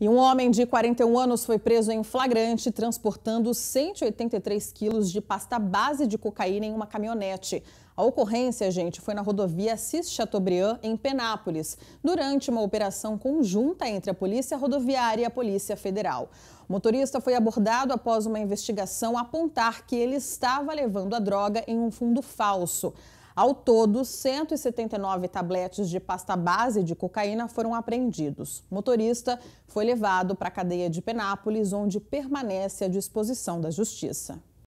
E um homem de 41 anos foi preso em flagrante transportando 183 quilos de pasta base de cocaína em uma caminhonete. A ocorrência, gente, foi na rodovia Assis Chateaubriand, em Penápolis, durante uma operação conjunta entre a Polícia Rodoviária e a Polícia Federal. O motorista foi abordado após uma investigação apontar que ele estava levando a droga em um fundo falso. Ao todo, 179 tabletes de pasta base de cocaína foram apreendidos. O motorista foi levado para a cadeia de Penápolis, onde permanece à disposição da Justiça.